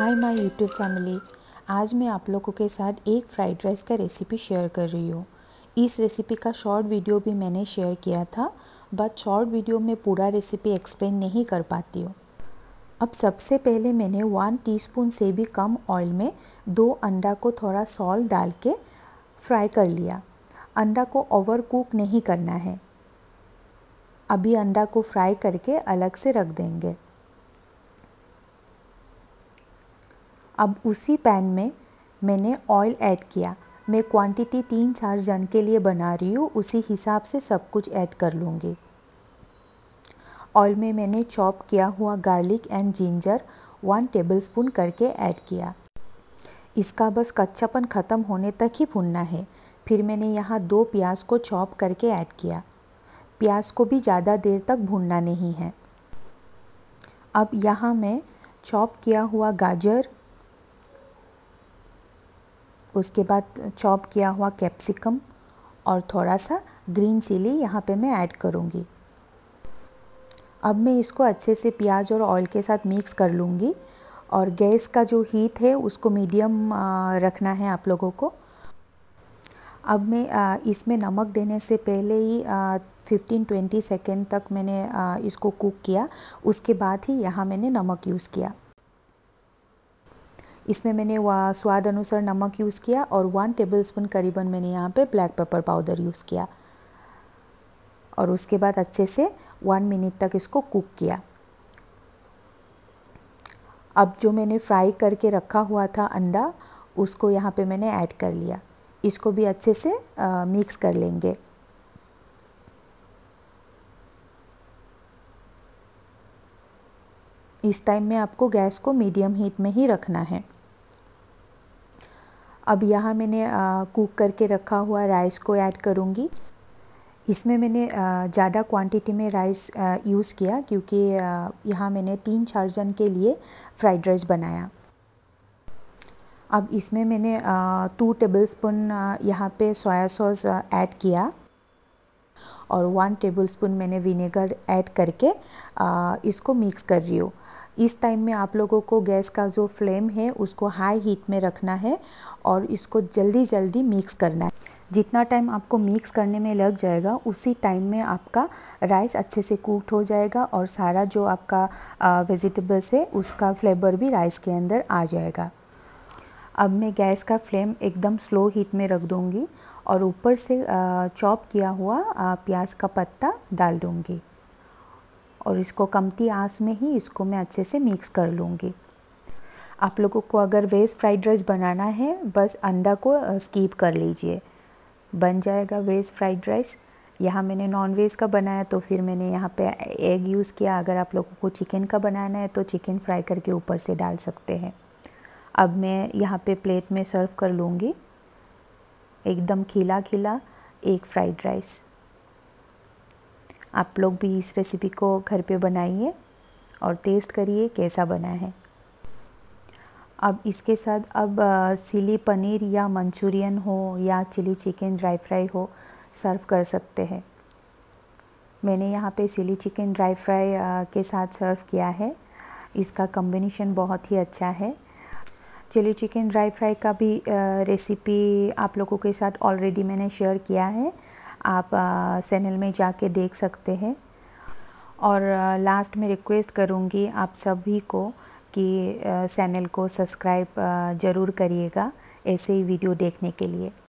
hi my YouTube family आज मैं आप लोगों के साथ एक फ्राइड राइस का रेसिपी शेयर कर रही हूँ इस रेसिपी का शॉर्ट वीडियो भी मैंने शेयर किया था बट शॉर्ट वीडियो में पूरा रेसिपी एक्सप्लेन नहीं कर पाती हूँ अब सबसे पहले मैंने वन टीस्पून से भी कम ऑयल में दो अंडा को थोड़ा सॉल्ट डाल के फ्राई कर लिया अंडा को ओवर कुक नहीं करना है अभी अंडा को फ्राई करके अलग से रख देंगे अब उसी पैन में मैंने ऑयल ऐड किया मैं क्वांटिटी तीन चार जन के लिए बना रही हूँ उसी हिसाब से सब कुछ ऐड कर लूँगी ऑयल में मैंने चॉप किया हुआ garlic and ginger one tablespoon करके ऐड किया इसका बस कच्चापन ख़त्म होने तक ही भुनना है फिर मैंने यहाँ दो प्याज को चॉप करके ऐड किया प्याज को भी ज़्यादा देर तक भूनना नहीं है अब यहाँ मैं चॉप किया हुआ गाजर उसके बाद चॉप किया हुआ कैप्सिकम और थोड़ा सा ग्रीन चिली यहाँ पे मैं ऐड करूँगी अब मैं इसको अच्छे से प्याज और ऑयल के साथ मिक्स कर लूँगी और गैस का जो हीट है उसको मीडियम रखना है आप लोगों को अब मैं इसमें नमक देने से पहले ही 15-20 सेकेंड तक मैंने इसको कुक किया उसके बाद ही यहाँ मैंने नमक यूज़ किया इसमें मैंने वह स्वाद अनुसार नमक यूज़ किया और वन टेबलस्पून करीबन मैंने यहाँ पे ब्लैक पेपर पाउडर यूज़ किया और उसके बाद अच्छे से वन मिनट तक इसको कुक किया अब जो मैंने फ्राई करके रखा हुआ था अंडा उसको यहाँ पे मैंने ऐड कर लिया इसको भी अच्छे से आ, मिक्स कर लेंगे इस टाइम में आपको गैस को मीडियम हीट में ही रखना है अब यहाँ मैंने कुक करके रखा हुआ राइस को ऐड करूँगी इसमें मैंने ज़्यादा क्वांटिटी में राइस यूज़ किया क्योंकि यहाँ मैंने तीन चार जन के लिए फ्राइड राइस बनाया अब इसमें मैंने टू टेबल स्पून यहाँ पर सोया सॉस ऐड किया और वन टेबल स्पून मैंने विनेगर ऐड करके इसको मिक्स कर रही हूँ इस टाइम में आप लोगों को गैस का जो फ्लेम है उसको हाई हीट में रखना है और इसको जल्दी जल्दी मिक्स करना है जितना टाइम आपको मिक्स करने में लग जाएगा उसी टाइम में आपका राइस अच्छे से कुकड हो जाएगा और सारा जो आपका वेजिटेबल्स है उसका फ्लेवर भी राइस के अंदर आ जाएगा अब मैं गैस का फ्लेम एकदम स्लो हीट में रख दूँगी और ऊपर से चॉप किया हुआ प्याज का पत्ता डाल दूँगी और इसको कमती आँस में ही इसको मैं अच्छे से मिक्स कर लूँगी आप लोगों को अगर वेज फ्राइड राइस बनाना है बस अंडा को स्कीप कर लीजिए बन जाएगा वेज फ्राइड राइस यहाँ मैंने नॉन वेज का बनाया तो फिर मैंने यहाँ पे एग यूज़ किया अगर आप लोगों को चिकन का बनाना है तो चिकन फ्राई करके ऊपर से डाल सकते हैं अब मैं यहाँ पे प्लेट में सर्व कर लूँगी एकदम खिला खिला एक फ्राइड राइस आप लोग भी इस रेसिपी को घर पे बनाइए और टेस्ट करिए कैसा बना है अब इसके साथ अब सिली पनीर या मंचूरियन हो या चिली चिकन ड्राई फ्राई हो सर्व कर सकते हैं मैंने यहाँ पे सिली चिकन ड्राई फ्राई के साथ सर्व किया है इसका कम्बिनेशन बहुत ही अच्छा है चिली चिकन ड्राई फ्राई का भी रेसिपी आप लोगों के साथ ऑलरेडी मैंने शेयर किया है आप चैनल में जाके देख सकते हैं और लास्ट में रिक्वेस्ट करूँगी आप सभी को कि चैनल को सब्सक्राइब ज़रूर करिएगा ऐसे ही वीडियो देखने के लिए